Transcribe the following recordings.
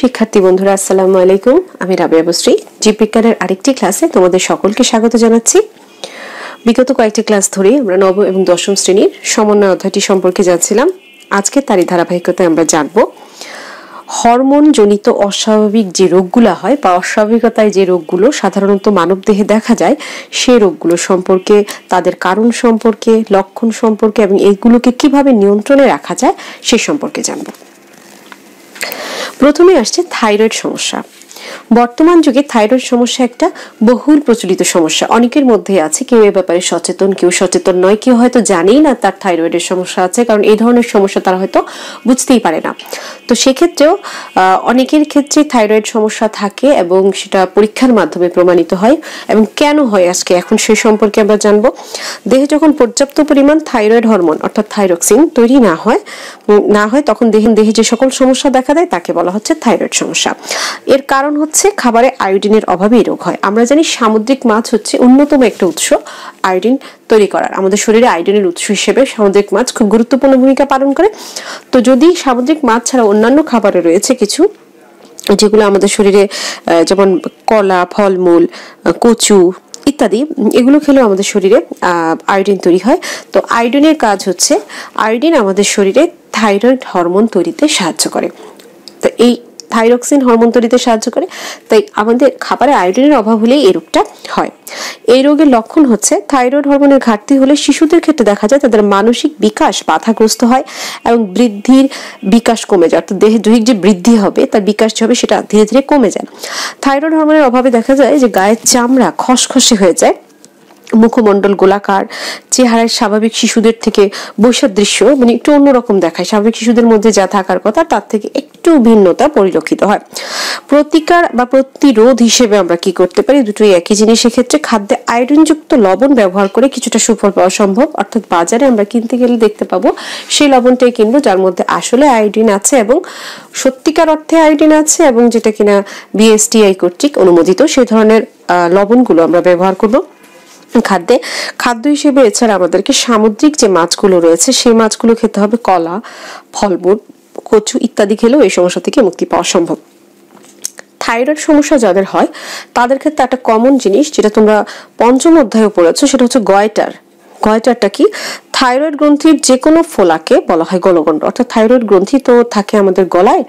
শিক্ষার্থী বন্ধুরা আসসালামু আলাইকুম আমি রাবিয়া বশ্রী জীববিজ্ঞানের আরেকটি ক্লাসে তোমাদের সকলকে স্বাগত জানাচ্ছি বিগত কয়েকটি ক্লাস ধরে আমরা নব এবং দশম শ্রেণীর সমন্বয় অধ্যায়টি সম্পর্কে জানছিলাম আজকে তারই ধারাবাহিকতায় আমরা জানব হরমোনজনিত অস্বাভাবিক যে রোগগুলো হয় বা অস্বাভাবিকতায় যে রোগগুলো সাধারণত মানবদেহে দেখা যায় সে রোগগুলো সম্পর্কে তাদের কারণ সম্পর্কে লক্ষণ সম্পর্কে এবং এইগুলোকে কিভাবে নিয়ন্ত্রণে রাখা যায় সে সম্পর্কে জানবো প্রথমে আসছে থাইরয়েড সমস্যা বর্তমান যুগে থাইরয়েড সমস্যা একটা বহুল প্রচলিত সমস্যা অনেকের মধ্যে আছে কেউ এ ব্যাপারে সচেতন কেউ সচেতন নয় কেউ হয়তো জানেই না তার থাইরয়েডের সমস্যা আছে কারণ এই ধরনের সমস্যা তারা হয়তো বুঝতেই পারে না তো সেক্ষেত্রেও অনেকের ক্ষেত্রে থাইরয়েড সমস্যা থাকে এবং সেটা পরীক্ষার মাধ্যমে প্রমাণিত হয় এবং কেন হয় আজকে এখন সেই সম্পর্কে আমরা জানবো দেহে যখন পর্যাপ্ত পরিমাণ থাইরয়েড হরমোন অর্থাৎ থাইরক্সিন তৈরি না হয় না হয় তখন দেহে দেহে যে সকল সমস্যা দেখা দেয় তাকে বলা হচ্ছে থাইরয়েড সমস্যা এর কারণ হচ্ছে খাবারে আয়োডিনের অভাবেই রোগ হয় আমরা জানি সামুদ্রিক মাছ হচ্ছে অন্যতম একটা উৎস আয়োডিন তৈরি করার আমাদের শরীরে আয়োডিনের উৎস হিসেবে সামুদ্রিক মাছ খুব গুরুত্বপূর্ণ ভূমিকা পালন করে তো যদি সামুদ্রিক মাছ ছাড়া অন্যান্য খাবারে রয়েছে কিছু যেগুলো আমাদের শরীরে যেমন কলা ফলমূল কচু ইত্যাদি এগুলো খেলেও আমাদের শরীরে আয়োডিন তৈরি হয় তো আয়োডিনের কাজ হচ্ছে আয়োডিন আমাদের শরীরে থাইরয়েড হরমোন তৈরিতে সাহায্য করে তো এই থাইরক্সিন হরমোন তৈরিতে সাহায্য করে তাই আমাদের খাবারে আয়োডিনের অভাব হলেই এই রোগটা হয় এই রোগের লক্ষণ হচ্ছে থাইরয়েড হরমোনের ঘাটতি হলে শিশুদের ক্ষেত্রে দেখা যায় তাদের মানসিক বিকাশ বাধাগ্রস্ত হয় এবং বৃদ্ধির বিকাশ কমে যায় অর্থাৎ দেহের দৈহিক যে বৃদ্ধি হবে তার বিকাশ যে হবে সেটা ধীরে ধীরে কমে যায় থাইরয়েড হরমোনের অভাবে দেখা যায় যে গায়ের চামড়া খসখসে হয়ে যায় মুখমণ্ডল গোলাকার চেহারায় স্বাভাবিক শিশুদের থেকে দৃশ্য মানে একটু অন্যরকম দেখায় স্বাভাবিক শিশুদের মধ্যে যা থাকার কথা তার থেকে একটু ভিন্নতা পরিলক্ষিত হয় প্রতিকার বা প্রতিরোধ হিসেবে আমরা কি করতে পারি দুটোই একই জিনিস ক্ষেত্রে খাদ্যে আয়রনযুক্ত লবণ ব্যবহার করে কিছুটা সুফল পাওয়া সম্ভব অর্থাৎ বাজারে আমরা কিনতে গেলে দেখতে পাবো সেই লবণটাই কিনবো যার মধ্যে আসলে আয়োডিন আছে এবং সত্যিকার অর্থে আয়োডিন আছে এবং যেটা কিনা বিএসটিআই কর্তৃক অনুমোদিত সেই ধরনের লবণগুলো আমরা ব্যবহার করবো খাদ্যে খাদ্য হিসেবে এছাড়া আমাদেরকে সামুদ্রিক যে মাছগুলো রয়েছে সেই মাছগুলো খেতে হবে কলা ফলমূল কচু ইত্যাদি খেলেও এই সমস্যা থেকে মুক্তি পাওয়া সম্ভব থাইরয়েড সমস্যা যাদের হয় তাদের ক্ষেত্রে একটা কমন জিনিস যেটা তোমরা পঞ্চম অধ্যায়ে পড়েছো সেটা হচ্ছে গয়টার গয়টারটা কি থাইরয়েড গ্রন্থির যে কোনো ফোলাকে বলা হয় গলগণ্ড অর্থাৎ থাইরয়েড গ্রন্থি তো থাকে আমাদের গলায়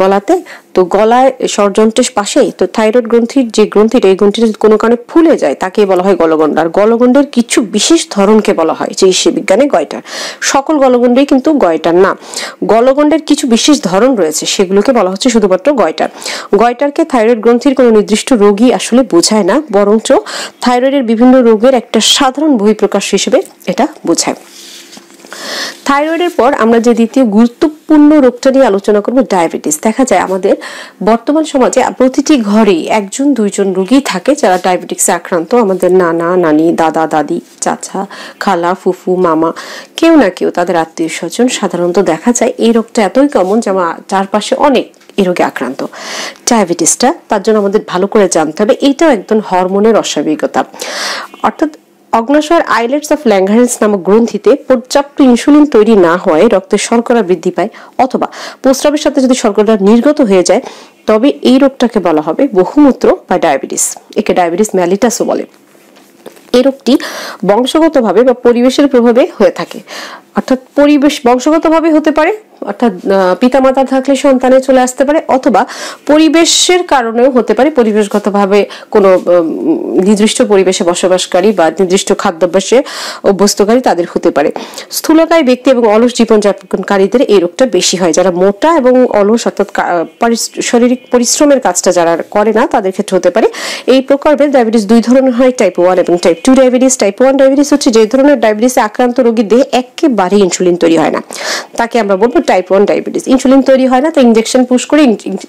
গলাতে তো গলায় ষড়যন্ত্রের পাশেই তো থাইরয়েড গ্রন্থির যে গ্রন্থিটা এই যদি কোনো কারণে ফুলে যায় তাকে বলা হয় গলগণ্ড আর গলগণ্ডের কিছু বিশেষ ধরনকে বলা হয় চিকিৎসা বিজ্ঞানে গয়টার সকল গলগণ্ডই কিন্তু গয়টার না গলগণ্ডের কিছু বিশেষ ধরন রয়েছে সেগুলোকে বলা হচ্ছে শুধুমাত্র গয়টার গয়টারকে থাইরয়েড গ্রন্থির কোনো নির্দিষ্ট রোগী আসলে বোঝায় না বরঞ্চ থাইরয়েডের বিভিন্ন রোগের একটা সাধারণ বহিঃপ্রকাশ হিসেবে এটা বোঝায় থাইরয়েডের পর আমরা যে দ্বিতীয় গুরুত্বপূর্ণ রোগটা নিয়ে আলোচনা করব ডায়াবেটিস দেখা যায় আমাদের বর্তমান সমাজে প্রতিটি ঘরে একজন দুইজন রোগী থাকে যারা ডায়াবেটিসে আক্রান্ত আমাদের নানা নানি দাদা দাদি চাচা খালা ফুফু মামা কেউ না কেউ তাদের আত্মীয় স্বজন সাধারণত দেখা যায় এই রোগটা এতই কমন যে আমার চারপাশে অনেক এই রোগে আক্রান্ত ডায়াবেটিসটা তার জন্য আমাদের ভালো করে জানতে হবে এইটাও একদম হরমোনের অস্বাভাবিকতা অর্থাৎ অগ্নাশয়ের আইলেটস অফ ল্যাঙ্গারেন্স নামক গ্রন্থিতে পর্যাপ্ত ইনসুলিন তৈরি না হয় রক্তে শর্করা বৃদ্ধি পায় অথবা প্রস্রাবের সাথে যদি শর্করা নির্গত হয়ে যায় তবে এই রোগটাকে বলা হবে বহুমূত্র বা ডায়াবেটিস একে ডায়াবেটিস ম্যালিটাসও বলে এই রোগটি বংশগতভাবে বা পরিবেশের প্রভাবে হয়ে থাকে অর্থাৎ পরিবেশ বংশগতভাবে হতে পারে অর্থাৎ পিতামাতা থাকলে সন্তানে চলে আসতে পারে অথবা পরিবেশের কারণেও হতে পারে পরিবেশগতভাবে কোনো নির্দিষ্ট পরিবেশে বসবাসকারী বা নির্দিষ্ট খাদ্যাভ্যাসে অভ্যস্তকারী তাদের হতে পারে স্থূলকায় ব্যক্তি এবং অলস জীবনযাপনকারীদের এই রোগটা বেশি হয় যারা মোটা এবং অলস অর্থাৎ শারীরিক পরিশ্রমের কাজটা যারা করে না তাদের ক্ষেত্রে হতে পারে এই প্রকল্পের ডায়াবেটিস দুই ধরনের হয় টাইপ ওয়ান এবং type two diabetes type one diabetes হচ্ছে যে ধরনের ডায়াবেটিসে আক্রান্ত রোগীর দেহে একেবারেই ইনসুলিন তৈরি হয় না তাকে আমরা বলবো টাইপ ওয়ান ডায়াবেটিস ইনসুলিন তৈরি হয় না তো ইঞ্জেকশন পুশ করে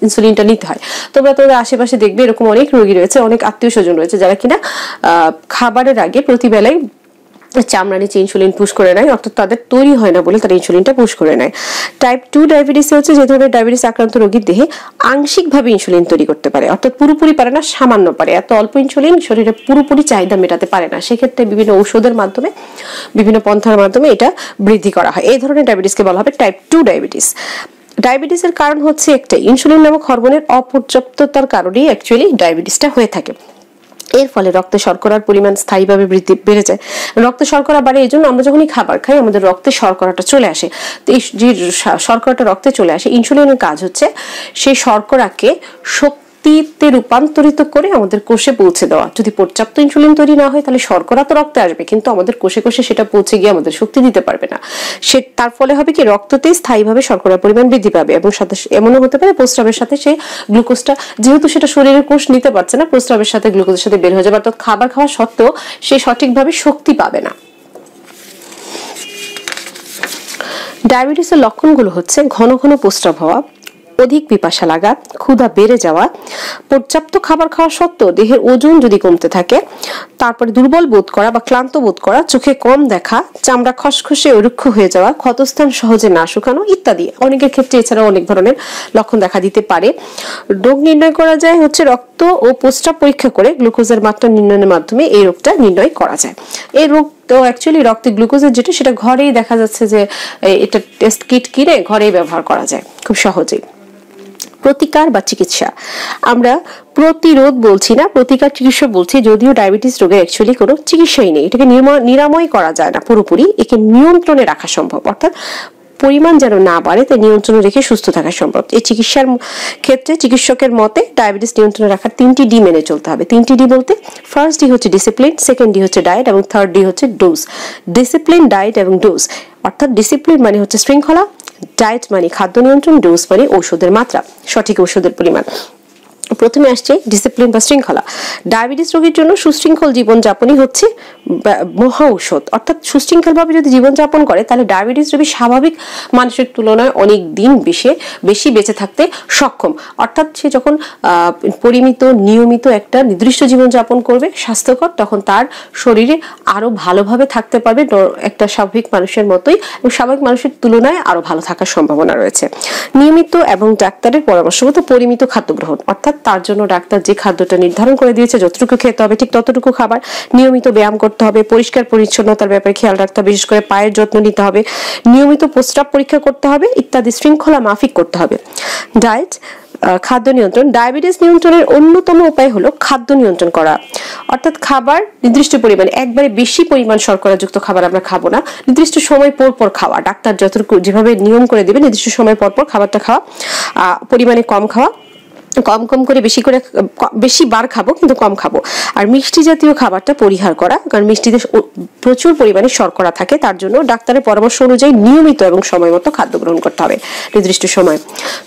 ইনসুলিনটা নিতে হয় তোমরা তোমাদের আশেপাশে দেখবে এরকম অনেক রোগী রয়েছে অনেক আত্মীয় স্বজন রয়েছে যারা কিনা খাবারের আগে প্রতিবেলায় চামড়া নিচে ইনসুলিন পুশ করে নেয় অর্থাৎ তাদের তৈরি হয় না বলে তারা ইনসুলিনটা পুশ করে নেয় টাইপ টু ডায়াবেটিস হচ্ছে যে ধরনের ডায়াবেটিস আক্রান্ত রোগীর দেহে আংশিকভাবে ইনসুলিন তৈরি করতে পারে অর্থাৎ পুরোপুরি পারে না সামান্য পারে এত অল্প ইনসুলিন শরীরে পুরোপুরি চাহিদা মেটাতে পারে না সেক্ষেত্রে বিভিন্ন ঔষধের মাধ্যমে বিভিন্ন পন্থার মাধ্যমে এটা বৃদ্ধি করা হয় এই ধরনের ডায়াবেটিসকে বলা হবে টাইপ টু ডায়াবেটিস ডায়াবেটিসের কারণ হচ্ছে একটাই ইনসুলিন নামক হরমোনের অপর্যাপ্ততার কারণেই অ্যাকচুয়ালি ডায়াবেটিসটা হয়ে থাকে এর ফলে রক্তে শর্করার পরিমাণ স্থায়ীভাবে বৃদ্ধি বেড়ে যায় রক্ত শর্করা বাড়ে এই জন্য আমরা যখনই খাবার খাই আমাদের রক্তে শর্করাটা চলে আসে তো এই যে শর্করাটা রক্তে চলে আসে ইনসুলিনের কাজ হচ্ছে সেই শর্করাকে শক্তি শক্তিতে রূপান্তরিত করে আমাদের কোষে পৌঁছে দেওয়া যদি পর্যাপ্ত ইনসুলিন তৈরি না হয় তাহলে শর্করা তো রক্তে আসবে কিন্তু আমাদের কোষে কোষে সেটা পৌঁছে গিয়ে আমাদের শক্তি দিতে পারবে না সে তার ফলে হবে কি রক্ততে স্থায়ীভাবে শর্করার পরিমাণ বৃদ্ধি পাবে এবং সাথে এমনও হতে পারে প্রস্রাবের সাথে সে গ্লুকোজটা যেহেতু সেটা শরীরের কোষ নিতে পারছে না প্রস্রাবের সাথে গ্লুকোজের সাথে বের হয়ে যাবে অর্থাৎ খাবার খাওয়া সত্ত্বেও সে সঠিকভাবে শক্তি পাবে না ডায়াবেটিসের লক্ষণগুলো হচ্ছে ঘন ঘন প্রস্রাব হওয়া অধিক পিপাসা লাগা ক্ষুধা বেড়ে যাওয়া পর্যাপ্ত খাবার খাওয়া সত্ত্বেও দেহের ওজন যদি কমতে থাকে তারপরে দুর্বল বোধ করা বা ক্লান্ত বোধ করা চোখে কম দেখা চামড়া খসখসে রুক্ষ হয়ে যাওয়া ক্ষতস্থান সহজে না শুকানো ইত্যাদি অনেকের ক্ষেত্রে এছাড়াও অনেক ধরনের লক্ষণ দেখা দিতে পারে রোগ নির্ণয় করা যায় হচ্ছে রক্ত ও পোস্টাপ পরীক্ষা করে গ্লুকোজের মাত্রা নির্ণয়ের মাধ্যমে এই রোগটা নির্ণয় করা যায় এই রোগ তো অ্যাকচুয়ালি রক্তে গ্লুকোজের যেটা সেটা ঘরেই দেখা যাচ্ছে যে এটা টেস্ট কিট কিনে ঘরেই ব্যবহার করা যায় খুব সহজেই প্রতিকার বা চিকিৎসা আমরা প্রতিরোধ বলছি না প্রতিকার চিকিৎসা বলছি যদিও ডায়াবেটিস রোগের অ্যাকচুয়ালি কোনো চিকিৎসাই নেই এটাকে নিরাময় করা যায় না পুরোপুরি একে নিয়ন্ত্রণে রাখা সম্ভব অর্থাৎ পরিমাণ যেন না বাড়ে তাই নিয়ন্ত্রণ রেখে সুস্থ থাকা সম্ভব এই চিকিৎসার ক্ষেত্রে চিকিৎসকের মতে ডায়াবেটিস নিয়ন্ত্রণে রাখার তিনটি ডি মেনে চলতে হবে তিনটি ডি বলতে ফার্স্ট ডি হচ্ছে ডিসিপ্লিন সেকেন্ড ডি হচ্ছে ডায়েট এবং থার্ড ডি হচ্ছে ডোজ ডিসিপ্লিন ডায়েট এবং ডোজ অর্থাৎ ডিসিপ্লিন মানে হচ্ছে শৃঙ্খলা ডায়েট মানে খাদ্য নিয়ন্ত্রণ ডোজ মানে ঔষধের মাত্রা সঠিক ঔষধের পরিমাণ প্রথমে আসছে ডিসিপ্লিন বা শৃঙ্খলা ডায়াবেটিস রোগীর জন্য সুশৃঙ্খল জীবনযাপনই হচ্ছে মহা ঔষধ অর্থাৎ সুশৃঙ্খলভাবে যদি জীবনযাপন করে তাহলে ডায়াবেটিস রোগী স্বাভাবিক মানুষের তুলনায় অনেক দিন বেশি বেশি বেঁচে থাকতে সক্ষম অর্থাৎ সে যখন পরিমিত নিয়মিত একটা নির্দিষ্ট জীবনযাপন করবে স্বাস্থ্যকর তখন তার শরীরে আরও ভালোভাবে থাকতে পারবে একটা স্বাভাবিক মানুষের মতোই এবং স্বাভাবিক মানুষের তুলনায় আরও ভালো থাকার সম্ভাবনা রয়েছে নিয়মিত এবং ডাক্তারের পরামর্শ মতো পরিমিত খাদ্য গ্রহণ অর্থাৎ তার জন্য ডাক্তার যে খাদ্যটা নির্ধারণ করে দিয়েছে যতটুকু খেতে হবে ঠিক ততটুকু খাবার নিয়মিত ব্যায়াম করতে হবে পরিষ্কার পরিচ্ছন্নতার ব্যাপারে খেয়াল রাখতে হবে বিশেষ করে পায়ের যত্ন নিতে হবে নিয়মিত প্রস্রাব পরীক্ষা করতে হবে ইত্যাদি শৃঙ্খলা মাফিক করতে হবে ডায়েট খাদ্য নিয়ন্ত্রণ ডায়াবেটিস নিয়ন্ত্রণের অন্যতম উপায় হলো খাদ্য নিয়ন্ত্রণ করা অর্থাৎ খাবার নির্দিষ্ট পরিমাণে একবারে বেশি পরিমাণ শর্করাযুক্ত খাবার আমরা খাবো না নির্দিষ্ট সময় পর পর খাওয়া ডাক্তার যতটুকু যেভাবে নিয়ম করে দেবে নির্দিষ্ট সময় পর পর খাবারটা খাওয়া পরিমাণে কম খাওয়া কম কম করে বেশি করে বেশি বার খাবো কিন্তু কম খাবো আর মিষ্টি জাতীয় খাবারটা পরিহার করা কারণ মিষ্টিতে প্রচুর পরিমাণে শর্করা থাকে তার জন্য ডাক্তারের পরামর্শ অনুযায়ী নিয়মিত এবং সময় মতো খাদ্য গ্রহণ করতে হবে নির্দিষ্ট সময়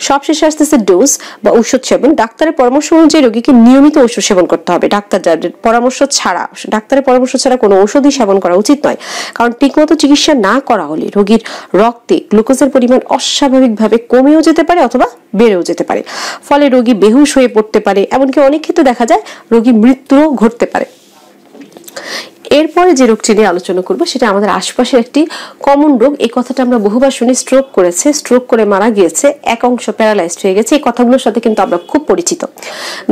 সবশেষে আসতেছে ডোজ বা ঔষধ সেবন ডাক্তারের পরামর্শ অনুযায়ী রোগীকে নিয়মিত ওষুধ সেবন করতে হবে ডাক্তার পরামর্শ ছাড়া ডাক্তারের পরামর্শ ছাড়া কোনো ঔষধই সেবন করা উচিত নয় কারণ ঠিকমতো চিকিৎসা না করা হলে রোগীর রক্তে গ্লুকোজের পরিমাণ অস্বাভাবিকভাবে কমেও যেতে পারে অথবা বেড়েও যেতে পারে ফলে রোগী বেহুশ হয়ে পড়তে পারে এমনকি অনেক ক্ষেত্রে দেখা যায় রোগী মৃত্যুও ঘটতে পারে এরপরে যে রোগটি নিয়ে আলোচনা করব সেটা আমাদের আশপাশের একটি কমন রোগ এই কথাটা আমরা বহুবার শুনি স্ট্রোক করেছে স্ট্রোক করে মারা গিয়েছে এক অংশ প্যারালাইজড হয়ে গেছে এই কথাগুলোর সাথে কিন্তু আমরা খুব পরিচিত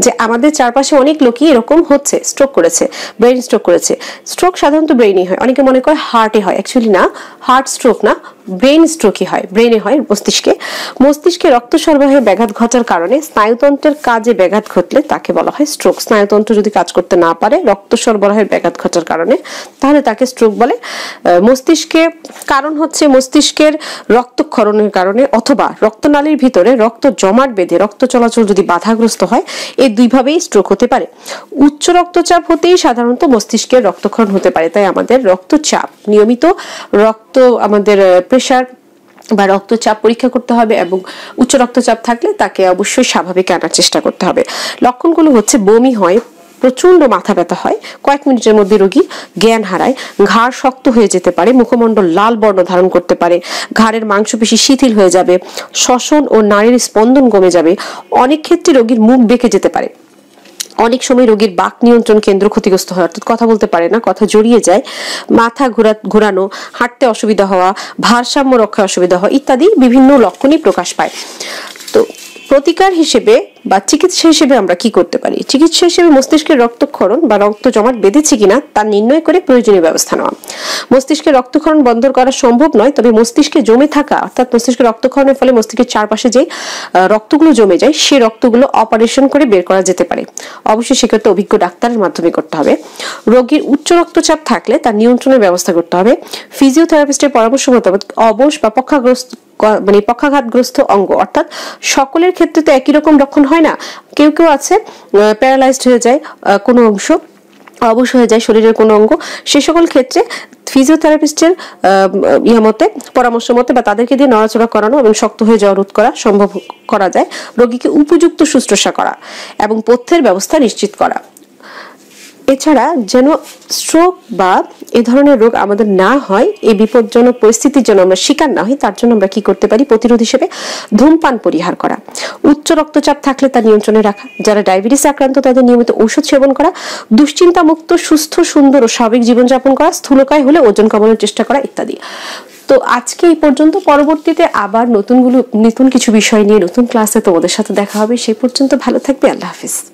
যে আমাদের চারপাশে অনেক লোকই এরকম হচ্ছে স্ট্রোক করেছে ব্রেন স্ট্রোক করেছে স্ট্রোক সাধারণত ব্রেইনই হয় অনেকে মনে করে হার্টে হয় অ্যাকচুয়ালি না হার্ট স্ট্রোক না ব্রেন স্ট্রোকই হয় ব্রেনে হয় মস্তিষ্কে মস্তিষ্কে রক্ত সরবরাহে ব্যাঘাত ঘটার কারণে স্নায়ুতন্ত্রের কাজে ব্যাঘাত ঘটলে তাকে বলা হয় স্ট্রোক স্নায়ুতন্ত্র যদি কাজ করতে না পারে রক্ত সরবরাহের ব্যাঘাত ঘটার কারণে কারণে তাহলে তাকে স্ট্রোক বলে মস্তিষ্কে কারণ হচ্ছে মস্তিষ্কের রক্তক্ষরণের কারণে অথবা রক্তনালীর ভিতরে রক্ত জমাট বেঁধে রক্ত চলাচল যদি বাধাগ্রস্ত হয় এই দুইভাবেই স্ট্রোক হতে পারে উচ্চ রক্তচাপ হতেই সাধারণত মস্তিষ্কের রক্তক্ষরণ হতে পারে তাই আমাদের রক্তচাপ নিয়মিত রক্ত আমাদের প্রেশার বা রক্তচাপ পরীক্ষা করতে হবে এবং উচ্চ রক্তচাপ থাকলে তাকে অবশ্যই স্বাভাবিক আনার চেষ্টা করতে হবে লক্ষণগুলো হচ্ছে বমি হয় প্রচণ্ড মাথা ব্যথা হয় কয়েক মিনিটের মধ্যে রোগী জ্ঞান হারায় ঘাড় শক্ত হয়ে যেতে পারে মুখমণ্ডল লাল বর্ণ ধারণ করতে পারে ঘাড়ের মাংসপেশি শিথিল হয়ে যাবে শ্বসন ও নারীর স্পন্দন কমে যাবে অনেক ক্ষেত্রে রোগীর মুখ বেঁকে যেতে পারে অনেক সময় রোগীর বাক নিয়ন্ত্রণ কেন্দ্র ক্ষতিগ্রস্ত হয় অর্থাৎ কথা বলতে পারে না কথা জড়িয়ে যায় মাথা ঘোরা ঘোরানো হাঁটতে অসুবিধা হওয়া ভারসাম্য রক্ষায় অসুবিধা হওয়া ইত্যাদি বিভিন্ন লক্ষণই প্রকাশ পায় তো প্রতিকার হিসেবে বা চিকিৎসা হিসেবে আমরা কি করতে পারি চিকিৎসা হিসেবে মস্তিষ্কের রক্তক্ষরণ বা রক্ত জমাট বেঁধেছে কিনা তা নির্ণয় করে প্রয়োজনীয় ব্যবস্থা নেওয়া মস্তিষ্কে রক্তক্ষরণ বন্ধ করা সম্ভব নয় তবে মস্তিষ্কে জমে থাকা অর্থাৎ মস্তিষ্কে রক্তক্ষরণের ফলে মস্তিষ্কের চারপাশে যে রক্তগুলো জমে যায় সে রক্তগুলো অপারেশন করে বের করা যেতে পারে অবশ্যই সেক্ষেত্রে অভিজ্ঞ ডাক্তারের মাধ্যমে করতে হবে রোগীর উচ্চ রক্তচাপ থাকলে তার নিয়ন্ত্রণের ব্যবস্থা করতে হবে ফিজিওথেরাপিস্টের পরামর্শ মোতাবেক অবশ বা পক্ষাগ্রস্ত মানে পক্ষাঘাতগ্রস্ত অঙ্গ অর্থাৎ সকলের ক্ষেত্রে তো একই রকম রক্ষণ হয় না কেউ কেউ আছে প্যারালাইজড হয়ে যায় কোনো অংশ অবশ্য হয়ে যায় শরীরের কোনো অঙ্গ সে সকল ক্ষেত্রে ফিজিওথেরাপিস্টের ইয়ে মতে পরামর্শ মতে বা তাদেরকে দিয়ে নড়াচড়া করানো এবং শক্ত হয়ে যাওয়া রোধ করা সম্ভব করা যায় রোগীকে উপযুক্ত শুশ্রূষা করা এবং পথ্যের ব্যবস্থা নিশ্চিত করা এছাড়া যেন স্ট্রোক বা এ ধরনের রোগ আমাদের না হয় এই বিপজ্জনক পরিস্থিতির জন্য আমরা শিকার না হই তার জন্য আমরা কি করতে পারি প্রতিরোধ হিসেবে ধূমপান পরিহার করা উচ্চ রক্তচাপ থাকলে তা নিয়ন্ত্রণে রাখা যারা ডায়াবেটিস আক্রান্ত তাদের নিয়মিত ঔষধ সেবন করা দুশ্চিন্তামুক্ত সুস্থ সুন্দর ও স্বাভাবিক জীবনযাপন করা স্থূলকায় হলে ওজন কমানোর চেষ্টা করা ইত্যাদি তো আজকে এই পর্যন্ত পরবর্তীতে আবার নতুনগুলো নতুন কিছু বিষয় নিয়ে নতুন ক্লাসে তোমাদের সাথে দেখা হবে সেই পর্যন্ত ভালো থাকবে আল্লাহ হাফিজ